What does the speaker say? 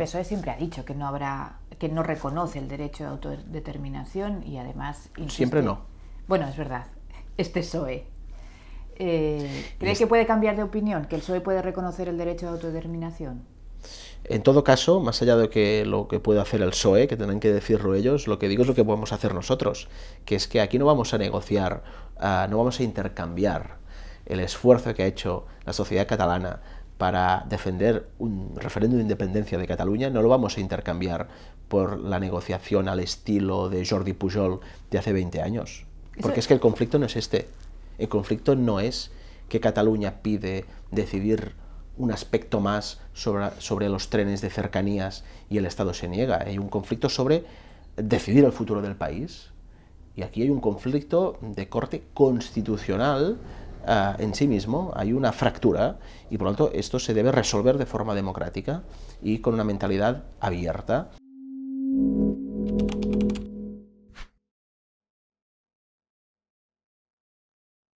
el PSOE siempre ha dicho que no habrá, que no reconoce el derecho de autodeterminación y además siempre no. Bueno, es verdad. Este PSOE. Eh, ¿Cree que puede cambiar de opinión? ¿Que el PSOE puede reconocer el derecho de autodeterminación? En todo caso, más allá de que lo que puede hacer el PSOE, que tendrán que decirlo ellos, lo que digo es lo que podemos hacer nosotros, que es que aquí no vamos a negociar, ah, no vamos a intercambiar el esfuerzo que ha hecho la sociedad catalana para defender un referéndum de independencia de Cataluña, no lo vamos a intercambiar por la negociación al estilo de Jordi Pujol de hace 20 años. Porque es que el conflicto no es este. El conflicto no es que Cataluña pide decidir un aspecto más sobre, sobre los trenes de cercanías y el Estado se niega. Hay un conflicto sobre decidir el futuro del país. Y aquí hay un conflicto de corte constitucional eh, en sí mismo hay una fractura y por lo tanto esto se debe resolver de forma democrática y con una mentalidad abierta